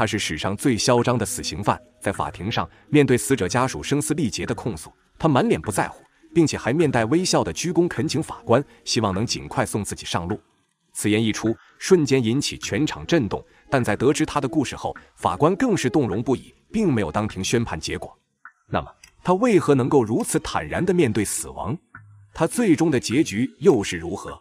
他是史上最嚣张的死刑犯，在法庭上面对死者家属声嘶力竭的控诉，他满脸不在乎，并且还面带微笑的鞠躬恳请法官，希望能尽快送自己上路。此言一出，瞬间引起全场震动。但在得知他的故事后，法官更是动容不已，并没有当庭宣判结果。那么，他为何能够如此坦然的面对死亡？他最终的结局又是如何？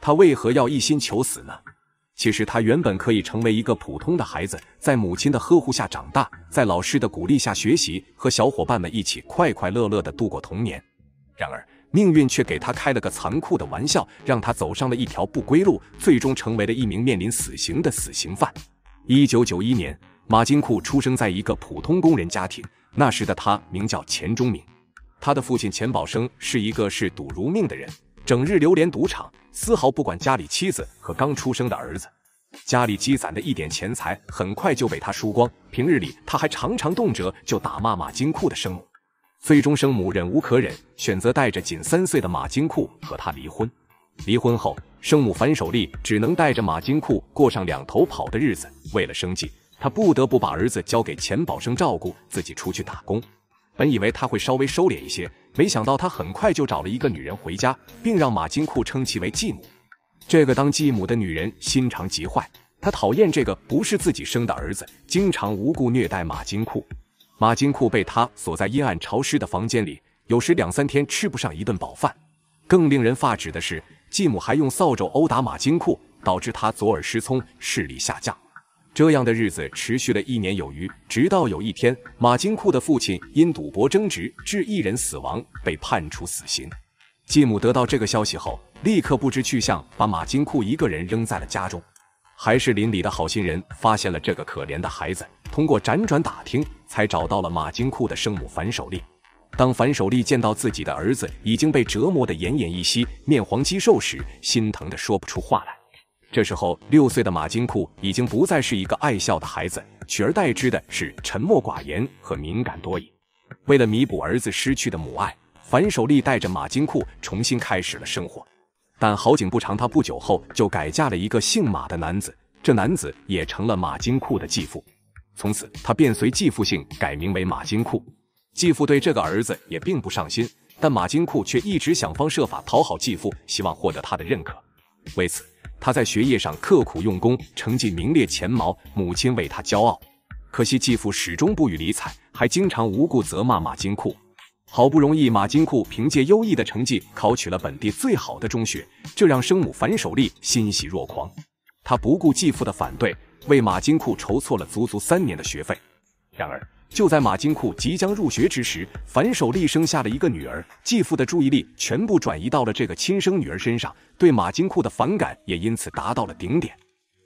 他为何要一心求死呢？其实他原本可以成为一个普通的孩子，在母亲的呵护下长大，在老师的鼓励下学习，和小伙伴们一起快快乐乐地度过童年。然而，命运却给他开了个残酷的玩笑，让他走上了一条不归路，最终成为了一名面临死刑的死刑犯。一九九一年，马金库出生在一个普通工人家庭，那时的他名叫钱忠明。他的父亲钱宝生是一个嗜赌如命的人。整日流连赌场，丝毫不管家里妻子和刚出生的儿子。家里积攒的一点钱财，很快就被他输光。平日里，他还常常动辄就打骂马金库的生母。最终，生母忍无可忍，选择带着仅三岁的马金库和他离婚。离婚后，生母樊守利只能带着马金库过上两头跑的日子。为了生计，他不得不把儿子交给钱宝生照顾，自己出去打工。本以为他会稍微收敛一些，没想到他很快就找了一个女人回家，并让马金库称其为继母。这个当继母的女人心肠极坏，她讨厌这个不是自己生的儿子，经常无故虐待马金库。马金库被她锁在阴暗潮湿的房间里，有时两三天吃不上一顿饱饭。更令人发指的是，继母还用扫帚殴打马金库，导致他左耳失聪，视力下降。这样的日子持续了一年有余，直到有一天，马金库的父亲因赌博争执致一人死亡，被判处死刑。继母得到这个消息后，立刻不知去向，把马金库一个人扔在了家中。还是邻里的好心人发现了这个可怜的孩子，通过辗转打听，才找到了马金库的生母樊守利。当樊守利见到自己的儿子已经被折磨得奄奄一息、面黄肌瘦时，心疼的说不出话来。这时候，六岁的马金库已经不再是一个爱笑的孩子，取而代之的是沉默寡言和敏感多疑。为了弥补儿子失去的母爱，樊守利带着马金库重新开始了生活。但好景不长，他不久后就改嫁了一个姓马的男子，这男子也成了马金库的继父。从此，他便随继父姓，改名为马金库。继父对这个儿子也并不上心，但马金库却一直想方设法讨好继父，希望获得他的认可。为此。他在学业上刻苦用功，成绩名列前茅，母亲为他骄傲。可惜继父始终不予理睬，还经常无故责骂马金库。好不容易，马金库凭借优异的成绩考取了本地最好的中学，这让生母樊守利欣喜若狂。他不顾继父的反对，为马金库筹措了足足三年的学费。然而，就在马金库即将入学之时，樊守义生下了一个女儿，继父的注意力全部转移到了这个亲生女儿身上，对马金库的反感也因此达到了顶点。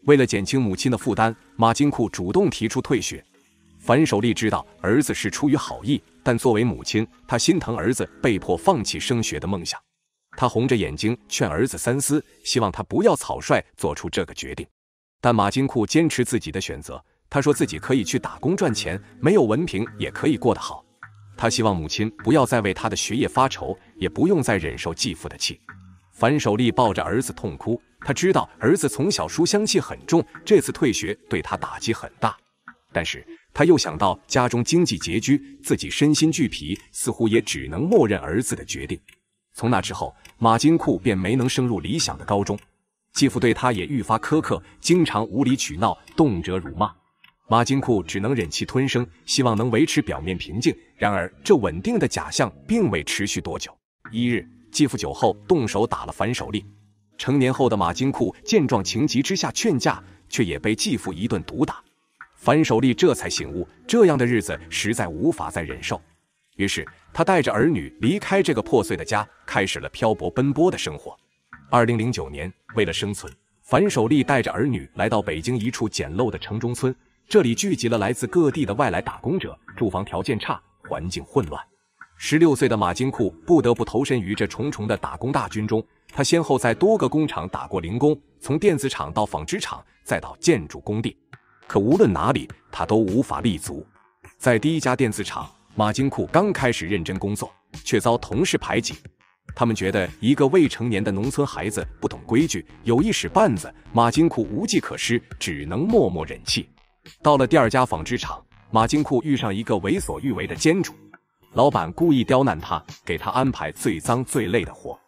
为了减轻母亲的负担，马金库主动提出退学。樊守利知道儿子是出于好意，但作为母亲，他心疼儿子被迫放弃升学的梦想，他红着眼睛劝儿子三思，希望他不要草率做出这个决定。但马金库坚持自己的选择。他说自己可以去打工赚钱，没有文凭也可以过得好。他希望母亲不要再为他的学业发愁，也不用再忍受继父的气。樊守利抱着儿子痛哭，他知道儿子从小书香气很重，这次退学对他打击很大。但是他又想到家中经济拮据，自己身心俱疲，似乎也只能默认儿子的决定。从那之后，马金库便没能升入理想的高中，继父对他也愈发苛刻，经常无理取闹，动辄辱骂。马金库只能忍气吞声，希望能维持表面平静。然而，这稳定的假象并未持续多久。一日，继父酒后动手打了反手利。成年后的马金库见状，情急之下劝架，却也被继父一顿毒打。反手利这才醒悟，这样的日子实在无法再忍受。于是，他带着儿女离开这个破碎的家，开始了漂泊奔波的生活。二零零九年，为了生存，反手利带着儿女来到北京一处简陋的城中村。这里聚集了来自各地的外来打工者，住房条件差，环境混乱。十六岁的马金库不得不投身于这重重的打工大军中。他先后在多个工厂打过零工，从电子厂到纺织厂，再到建筑工地。可无论哪里，他都无法立足。在第一家电子厂，马金库刚开始认真工作，却遭同事排挤。他们觉得一个未成年的农村孩子不懂规矩，有意使绊子。马金库无计可施，只能默默忍气。到了第二家纺织厂，马金库遇上一个为所欲为的监主。老板故意刁难他，给他安排最脏最累的活。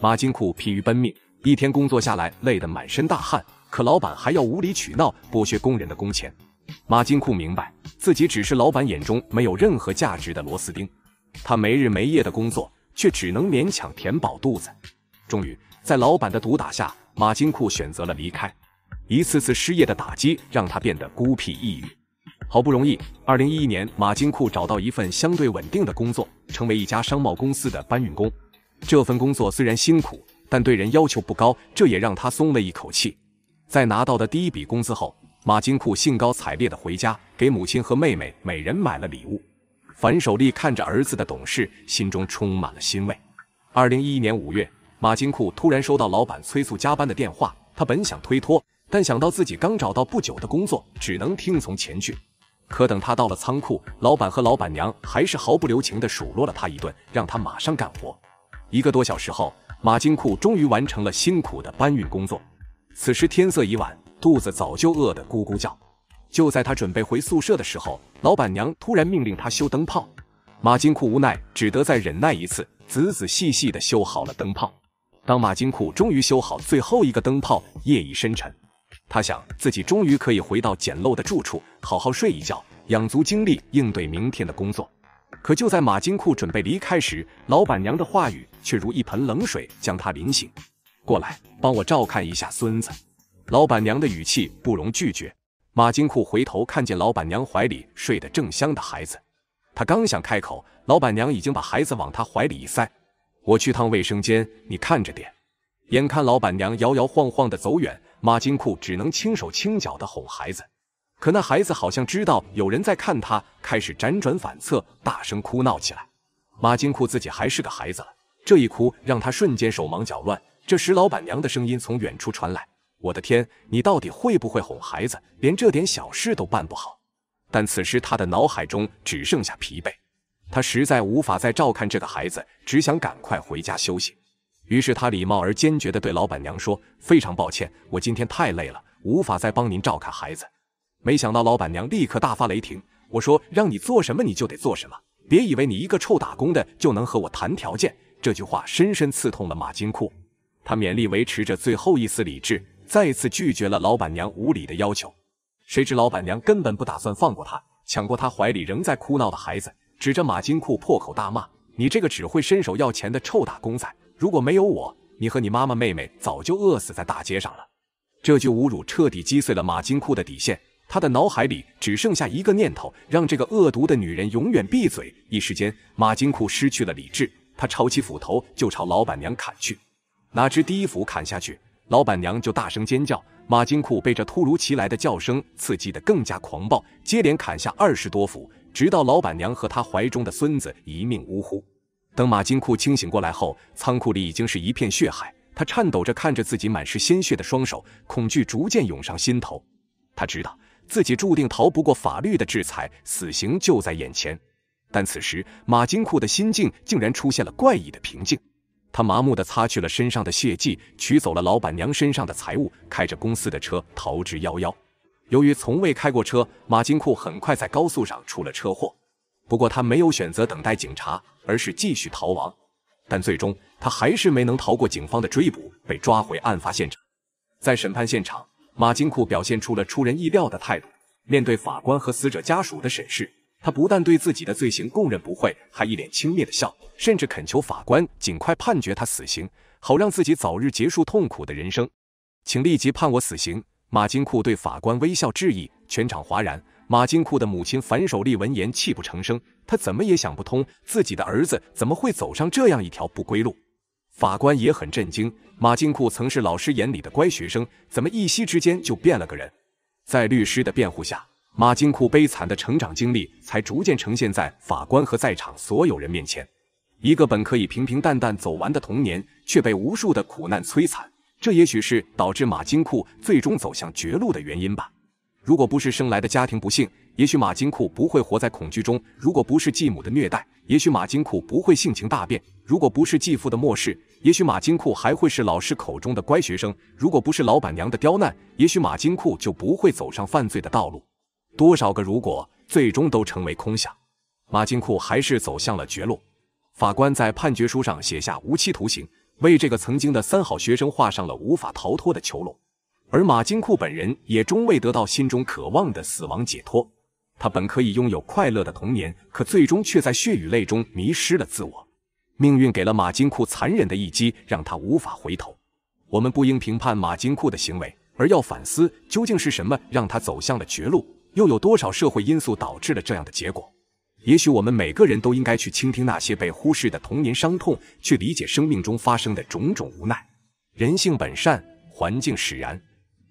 马金库疲于奔命，一天工作下来，累得满身大汗。可老板还要无理取闹，剥削工人的工钱。马金库明白，自己只是老板眼中没有任何价值的螺丝钉。他没日没夜的工作，却只能勉强填饱肚子。终于，在老板的毒打下，马金库选择了离开。一次次失业的打击让他变得孤僻抑郁。好不容易，二零一一年马金库找到一份相对稳定的工作，成为一家商贸公司的搬运工。这份工作虽然辛苦，但对人要求不高，这也让他松了一口气。在拿到的第一笔工资后，马金库兴高采烈地回家，给母亲和妹妹每人买了礼物。樊守利看着儿子的懂事，心中充满了欣慰。二零一一年五月，马金库突然收到老板催促加班的电话，他本想推脱。但想到自己刚找到不久的工作，只能听从前去。可等他到了仓库，老板和老板娘还是毫不留情的数落了他一顿，让他马上干活。一个多小时后，马金库终于完成了辛苦的搬运工作。此时天色已晚，肚子早就饿得咕咕叫。就在他准备回宿舍的时候，老板娘突然命令他修灯泡。马金库无奈，只得再忍耐一次，仔仔细细的修好了灯泡。当马金库终于修好最后一个灯泡，夜已深沉。他想，自己终于可以回到简陋的住处，好好睡一觉，养足精力应对明天的工作。可就在马金库准备离开时，老板娘的话语却如一盆冷水将他淋醒。过来，帮我照看一下孙子。老板娘的语气不容拒绝。马金库回头看见老板娘怀里睡得正香的孩子，他刚想开口，老板娘已经把孩子往他怀里一塞。我去趟卫生间，你看着点。眼看老板娘摇摇晃晃地走远。马金库只能轻手轻脚地哄孩子，可那孩子好像知道有人在看他，开始辗转反侧，大声哭闹起来。马金库自己还是个孩子，这一哭让他瞬间手忙脚乱。这时，老板娘的声音从远处传来：“我的天，你到底会不会哄孩子？连这点小事都办不好。”但此时他的脑海中只剩下疲惫，他实在无法再照看这个孩子，只想赶快回家休息。于是他礼貌而坚决地对老板娘说：“非常抱歉，我今天太累了，无法再帮您照看孩子。”没想到老板娘立刻大发雷霆：“我说让你做什么你就得做什么，别以为你一个臭打工的就能和我谈条件！”这句话深深刺痛了马金库，他勉力维持着最后一丝理智，再次拒绝了老板娘无理的要求。谁知老板娘根本不打算放过他，抢过他怀里仍在哭闹的孩子，指着马金库破口大骂：“你这个只会伸手要钱的臭打工仔！”如果没有我，你和你妈妈、妹妹早就饿死在大街上了。这句侮辱彻底击碎了马金库的底线，他的脑海里只剩下一个念头：让这个恶毒的女人永远闭嘴。一时间，马金库失去了理智，他抄起斧头就朝老板娘砍去。哪知第一斧砍下去，老板娘就大声尖叫。马金库被这突如其来的叫声刺激得更加狂暴，接连砍下二十多斧，直到老板娘和他怀中的孙子一命呜呼。等马金库清醒过来后，仓库里已经是一片血海。他颤抖着看着自己满是鲜血的双手，恐惧逐渐涌上心头。他知道自己注定逃不过法律的制裁，死刑就在眼前。但此时，马金库的心境竟然出现了怪异的平静。他麻木地擦去了身上的血迹，取走了老板娘身上的财物，开着公司的车逃之夭夭。由于从未开过车，马金库很快在高速上出了车祸。不过他没有选择等待警察，而是继续逃亡。但最终他还是没能逃过警方的追捕，被抓回案发现场。在审判现场，马金库表现出了出人意料的态度。面对法官和死者家属的审视，他不但对自己的罪行供认不讳，还一脸轻蔑的笑，甚至恳求法官尽快判决他死刑，好让自己早日结束痛苦的人生。请立即判我死刑！马金库对法官微笑致意，全场哗然。马金库的母亲樊守利闻言泣不成声，她怎么也想不通自己的儿子怎么会走上这样一条不归路。法官也很震惊，马金库曾是老师眼里的乖学生，怎么一夕之间就变了个人？在律师的辩护下，马金库悲惨的成长经历才逐渐呈现在法官和在场所有人面前。一个本可以平平淡淡走完的童年，却被无数的苦难摧残，这也许是导致马金库最终走向绝路的原因吧。如果不是生来的家庭不幸，也许马金库不会活在恐惧中；如果不是继母的虐待，也许马金库不会性情大变；如果不是继父的漠视，也许马金库还会是老师口中的乖学生；如果不是老板娘的刁难，也许马金库就不会走上犯罪的道路。多少个如果，最终都成为空想。马金库还是走向了绝路。法官在判决书上写下无期徒刑，为这个曾经的三好学生画上了无法逃脱的囚笼。而马金库本人也终未得到心中渴望的死亡解脱，他本可以拥有快乐的童年，可最终却在血与泪中迷失了自我。命运给了马金库残忍的一击，让他无法回头。我们不应评判马金库的行为，而要反思究竟是什么让他走向了绝路，又有多少社会因素导致了这样的结果？也许我们每个人都应该去倾听那些被忽视的童年伤痛，去理解生命中发生的种种无奈。人性本善，环境使然。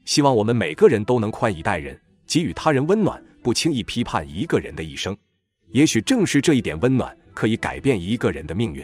希望我们每个人都能宽以待人，给予他人温暖，不轻易批判一个人的一生。也许正是这一点温暖，可以改变一个人的命运。